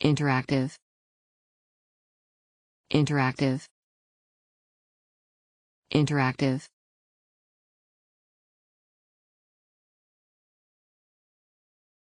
Interactive. Interactive. Interactive.